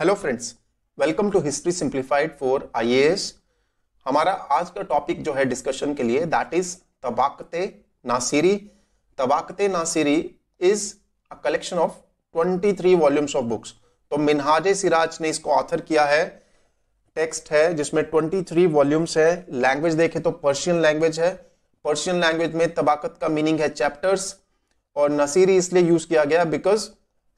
hello friends welcome to history simplified for IAS हमारा आज का टॉपिक जो है डिस्कशन के लिए that is Tabakate Nasiri Tabakate Nasiri is a collection of 23 volumes of books तो मिनहाजे सिराज ने इसको ऑथर किया है टेक्स्ट है जिसमें 23 वॉल्यूम्स है लैंग्वेज देखें तो पर्शियन लैंग्वेज है पर्शियन लैंग्वेज में तबाकत का मीनिंग है चैप्टर्स और नसीरी इसलिए यूज किया गया बिकॉज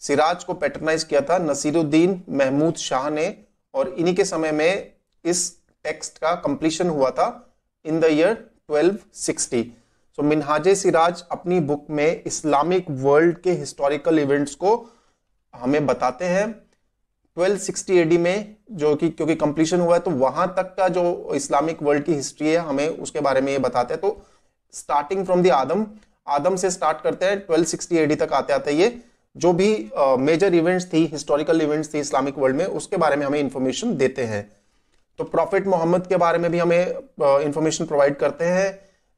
सिराज को पैटर्नाइज किया था नसीरुद्दीन महमूद शाह ने और इन्हीं के समय में इस टेक्स्ट का कंप्लीशन हुआ था in the year 1260 so Minhaj Siraj अपनी बुक में इस्लामिक वर्ल्ड के हिस्टोरिकल इवेंट्स को हमें बताते हैं 1260 एडी में जो कि क्योंकि कंप्लीशन हुआ है तो वहां तक का जो इस्लामिक वर्ल्ड की हिस्ट्री है हमें उसके बारे में ये बताते हैं तो starting from the Adam Adam से स्टार्ट करते हैं 1260 एडी तक आते आते ये जो भी मेजर इवेंट्स थी हिस्टोरिकल इवेंट्स थी इस्लामिक वर्ल्ड में उसके बारे में हमें इन्फॉर्मेशन देते हैं तो प्रॉफिट मोहम्मद के बारे में भी हमें इन्फॉर्मेशन प्रोवाइड करते हैं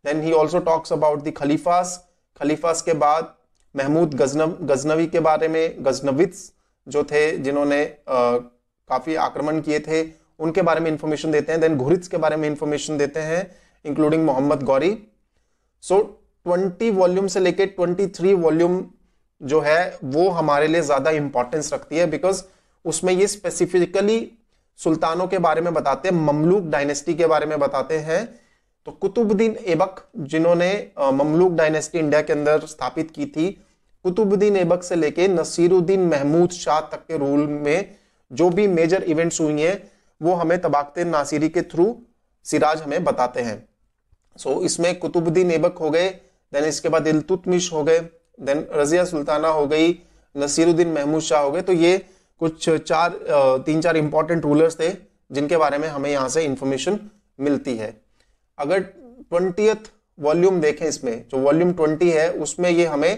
then he also talks about the खलीफास खलीफास के बाद महमूद गजनव गजनवी के बारे में गजनवित्स जो थे जिन्होंने काफ़ी आक्रमण किए थे उनके बारे में इंफॉर्मेशन देते हैं देन घुरित्स के बारे में इंफॉर्मेशन देते हैं including Mohammad Ghori so so, 20 volume से लेके 23 वॉल्यूम जो है वो हमारे लिए ज़्यादा इंपॉर्टेंस रखती है बिकॉज उसमें ये स्पेसिफिकली सुल्तानों के बारे में बताते हैं ममलूक डायनेस्टी के बारे में बताते हैं तो कुतुबुद्दीन ऐबक जिन्होंने ममलूक डायनेस्टी इंडिया के अंदर स्थापित की थी कुतुबुद्दीन ऐबक से लेके नसीरुद्दीन महमूद शाह तक के रूल में जो भी मेजर इवेंट्स हुई हैं वो हमें तबाकते नासिरी के थ्रू सिराज हमें बताते हैं सो so, इसमें कुतुबुद्दीन ऐबक हो गए देन इसके बाद इलतुतमिश हो गए देन रजिया सुल्ताना हो गई नसीरुद्दीन महमूद शाह हो गए तो ये कुछ चार तीन चार इंपॉर्टेंट रूलर्स थे जिनके बारे में हमें यहाँ से इंफॉर्मेशन मिलती है अगर ट्वेंटियथ वॉल्यूम देखें इसमें जो वॉल्यूम ट्वेंटी है उसमें ये हमें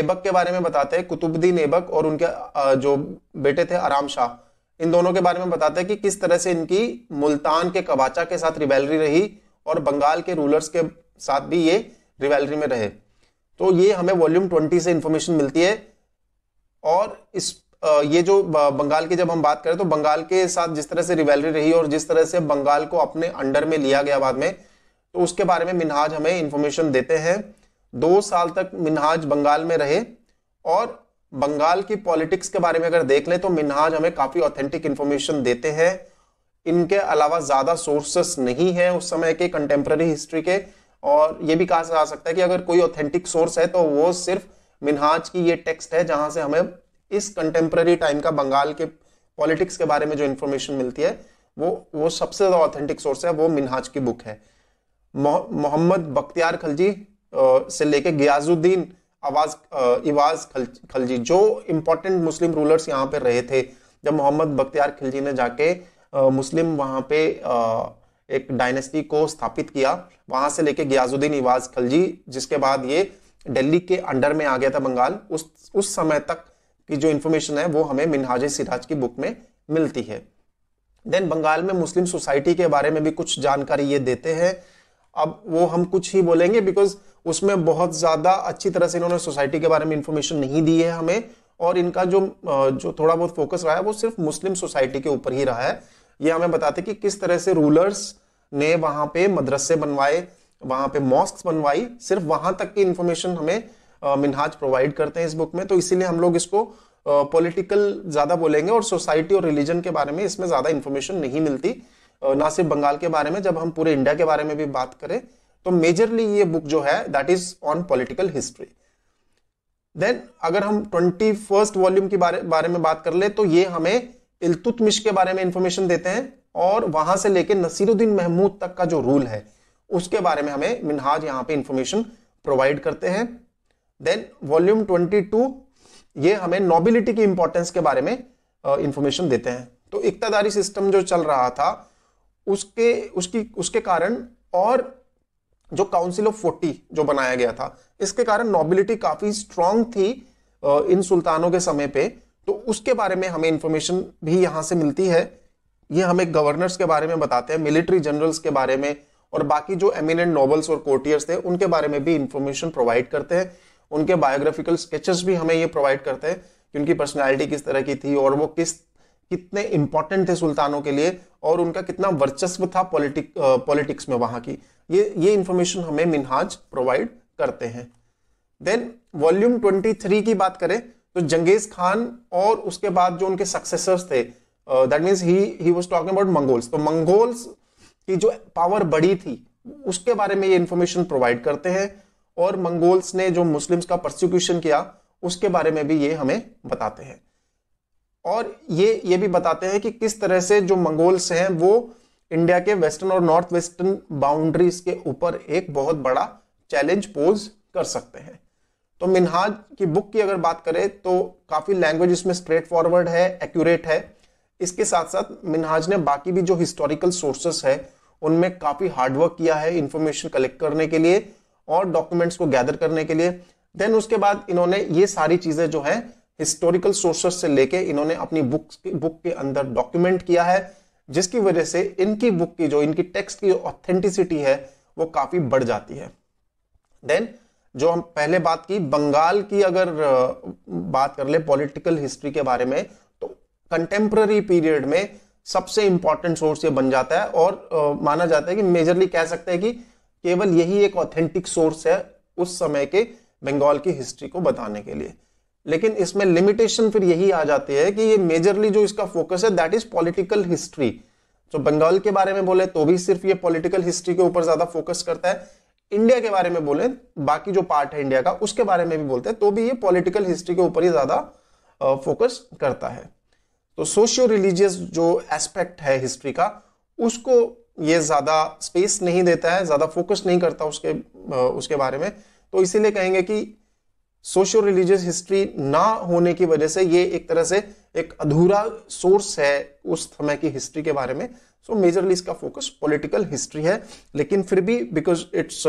एबक के बारे में बताते हैं कुतुबुद्दीन एबक और उनके जो बेटे थे आराम शाह इन दोनों के बारे में बताते हैं कि किस तरह से इनकी मुल्तान के कबाचा के साथ रिवेलरी रही और बंगाल के रूलर्स के साथ भी ये रिवेलरी में रहे तो ये हमें वॉल्यूम ट्वेंटी से इंफॉर्मेशन मिलती है और इस ये जो बंगाल की जब हम बात करें तो बंगाल के साथ जिस तरह से रिवेलरी रही और जिस तरह से बंगाल को अपने अंडर में लिया गया बाद में तो उसके बारे में मिनहाज हमें इंफॉर्मेशन देते हैं दो साल तक मिनहाज बंगाल में रहे और बंगाल की पॉलिटिक्स के बारे में अगर देख लें तो मिनहाज हमें काफ़ी ऑथेंटिक इन्फॉर्मेशन देते हैं इनके अलावा ज़्यादा सोर्सेस नहीं है उस समय के कंटेम्प्रेरी हिस्ट्री के और ये भी कहा जा सकता है कि अगर कोई ऑथेंटिक सोर्स है तो वो सिर्फ मिनहाज की ये टेक्स्ट है जहां से हमें इस कंटेम्प्रेरी टाइम का बंगाल के पॉलिटिक्स के बारे में जो इन्फॉर्मेशन मिलती है वो वो सबसे ज़्यादा ऑथेंटिक सोर्स है वो मिनहाज की बुक है मोहम्मद बख्तियार खलजी से लेके गियाजुद्दीन आवाज इवाज खल, खलजी जो इम्पोर्टेंट मुस्लिम रूलर्स यहाँ पे रहे थे जब मोहम्मद बख्तियार खिलजी ने जाके आ, मुस्लिम वहाँ पे आ, एक डायनेस्टी को स्थापित किया वहां से लेके गियाजुद्दीन इवाज खलजी जिसके बाद ये दिल्ली के अंडर में आ गया था बंगाल उस उस समय तक की जो इन्फॉर्मेशन है वो हमें मिनहाज सिराज की बुक में मिलती है देन बंगाल में मुस्लिम सोसाइटी के बारे में भी कुछ जानकारी ये देते हैं अब वो हम कुछ ही बोलेंगे बिकॉज उसमें बहुत ज़्यादा अच्छी तरह से इन्होंने सोसाइटी के बारे में इन्फॉर्मेशन नहीं दी है हमें और इनका जो जो थोड़ा बहुत फोकस रहा है वो सिर्फ मुस्लिम सोसाइटी के ऊपर ही रहा है ये हमें बताते कि किस तरह से रूलर्स ने वहां पे मदरसे बनवाए वहां पे मॉस्क बनवाई सिर्फ वहां तक की इंफॉर्मेशन हमें मिनहाज प्रोवाइड करते हैं इस बुक में तो इसीलिए हम लोग इसको पॉलिटिकल ज्यादा बोलेंगे और सोसाइटी और रिलीजन के बारे में इसमें ज्यादा इन्फॉर्मेशन नहीं मिलती ना सिर्फ बंगाल के बारे में जब हम पूरे इंडिया के बारे में भी बात करें तो मेजरली ये बुक जो है that is on political history then अगर हम ट्वेंटी फर्स्ट वॉल्यूम के बारे बारे में बात कर ले तो ये हमें इल्तुतमिश के बारे में इंफॉर्मेशन देते हैं और वहां से लेकर नसीरुद्दीन महमूद तक का जो रूल है उसके बारे में हमें मिनहाज यहाँ पे इंफॉर्मेशन प्रोवाइड करते हैं देन वॉल्यूम 22 ये हमें नॉबिलिटी की इंपॉर्टेंस के बारे में इंफॉर्मेशन देते हैं तो इकतदारी सिस्टम जो चल रहा था उसके उसकी उसके कारण और जो काउंसिल ऑफ फोर्टी जो बनाया गया था इसके कारण नॉबिलिटी काफ़ी स्ट्रांग थी इन सुल्तानों के समय पे तो उसके बारे में हमें इंफॉर्मेशन भी यहाँ से मिलती है ये हमें गवर्नर्स के बारे में बताते हैं मिलिट्री जनरल्स के बारे में और बाकी जो एमिनेंट नॉवल्स और कोर्टियर्स थे उनके बारे में भी इंफॉर्मेशन प्रोवाइड करते हैं उनके बायोग्राफिकल स्केचेस भी हमें ये प्रोवाइड करते हैं कि उनकी पर्सनैलिटी किस तरह की थी और वो किस कितने इंपॉर्टेंट थे सुल्तानों के लिए और उनका कितना वर्चस्व था पॉलिटिक पॉलिटिक्स में वहाँ की ये ये इन्फॉर्मेशन हमें मिनहाज प्रोवाइड करते हैं देन वॉल्यूम 23 की बात करें तो जंगेज खान और उसके बाद जो उनके सक्सेसर्स थे that means he he was talking about Mongols तो मंगोल्स की जो पावर बढ़ी थी उसके बारे में ये इन्फॉर्मेशन प्रोवाइड करते हैं और मंगोल्स ने जो मुस्लिम्स का प्रोसिक्यूशन किया उसके बारे में भी ये हमें बताते हैं और ये ये भी बताते हैं कि किस तरह से जो मंगोल्स हैं वो इंडिया के वेस्टर्न और नॉर्थ वेस्टर्न बाउंड्रीज के ऊपर एक बहुत बड़ा चैलेंज पोज कर सकते हैं तो मिनहाज की बुक की अगर बात करें तो काफ़ी लैंग्वेज इसमें स्ट्रेट फॉरवर्ड है एक्यूरेट है इसके साथ साथ मिनहाज ने बाकी भी जो हिस्टोरिकल सोर्सेस है उनमें काफ़ी हार्डवर्क किया है इन्फॉर्मेशन कलेक्ट करने के लिए और डॉक्यूमेंट्स को गैदर करने के लिए देन उसके बाद इन्होंने ये सारी चीज़ें जो है हिस्टोरिकल सोर्सेस से लेके इन्होंने अपनी बुक बुक के अंदर डॉक्यूमेंट किया है जिसकी वजह से इनकी बुक की जो इनकी टेक्स्ट की ऑथेंटिसिटी है वो काफ़ी बढ़ जाती है देन जो हम पहले बात की बंगाल की अगर बात कर ले पॉलिटिकल हिस्ट्री के बारे में तो कंटेम्प्ररी पीरियड में सबसे इंपॉर्टेंट सोर्स ये बन जाता है और आ, माना जाता है कि मेजरली कह सकते हैं कि केवल यही एक ऑथेंटिक सोर्स है उस समय के बंगाल की हिस्ट्री को बताने के लिए लेकिन इसमें लिमिटेशन फिर यही आ जाती है कि ये मेजरली जो इसका फोकस है दैट इज पॉलिटिकल हिस्ट्री जो बंगाल के बारे में बोले तो भी सिर्फ ये पॉलिटिकल हिस्ट्री के ऊपर ज्यादा फोकस करता है इंडिया के बारे में बोले बाकी जो पार्ट है इंडिया का उसके बारे में भी बोलते हैं तो भी ये पॉलिटिकल हिस्ट्री के ऊपर ही ज़्यादा फोकस करता है तो सोशियो रिलीजियस जो एस्पेक्ट है हिस्ट्री का उसको ये ज़्यादा स्पेस नहीं देता है ज़्यादा फोकस नहीं करता उसके उसके बारे में तो इसीलिए कहेंगे कि सोशियो रिलीजियस हिस्ट्री ना होने की वजह से ये एक तरह से एक अधूरा सोर्स है उस समय की हिस्ट्री के बारे में सो मेजरली इसका फोकस पॉलिटिकल हिस्ट्री है लेकिन फिर भी because it's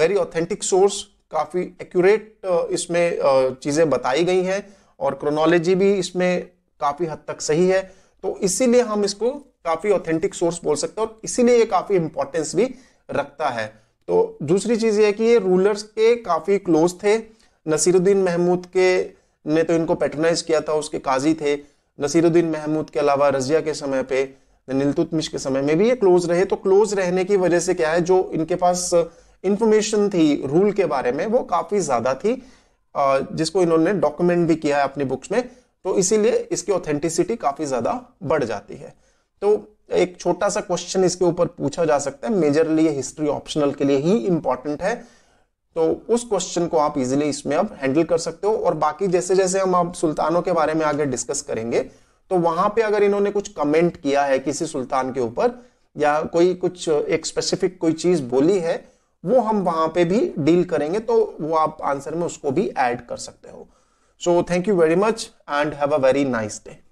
very authentic source काफ़ी एक्यूरेट इसमें uh, चीज़ें बताई गई हैं और क्रोनोलॉजी भी इसमें काफ़ी हद तक सही है तो इसीलिए हम इसको काफ़ी ऑथेंटिक सोर्स बोल सकते हैं और इसीलिए ये काफ़ी इंपॉर्टेंस भी रखता है तो दूसरी चीज़ ये है कि ये रूलर्स के काफ़ी क्लोज थे नसीरुद्दीन महमूद के ने तो इनको पैटर्नाइज किया था उसके काजी थे नसीरुद्दीन महमूद के अलावा रजिया के समय पर निलतुतमिश के समय में भी ये क्लोज रहे तो क्लोज रहने की वजह से क्या है जो इनके पास इंफॉर्मेशन uh, थी रूल के बारे में वो काफी ज्यादा थी uh, जिसको इन्होंने डॉक्यूमेंट भी किया है अपनी बुक्स में तो इसीलिए इसकी ऑथेंटिसिटी काफी ज्यादा बढ़ जाती है तो एक छोटा सा क्वेश्चन इसके ऊपर पूछा जा सकता है मेजरली हिस्ट्री ऑप्शनल के लिए ही इंपॉर्टेंट है तो उस क्वेश्चन को आप इजीली इसमें अब हैंडल कर सकते हो और बाकी जैसे जैसे हम आप सुल्तानों के बारे में आगे डिस्कस करेंगे तो वहां पे अगर इन्होंने कुछ कमेंट किया है किसी सुल्तान के ऊपर या कोई कुछ एक स्पेसिफिक कोई चीज बोली है वो हम वहां पे भी डील करेंगे तो वो आप आंसर में उसको भी ऐड कर सकते हो so thank you very much and have a very nice day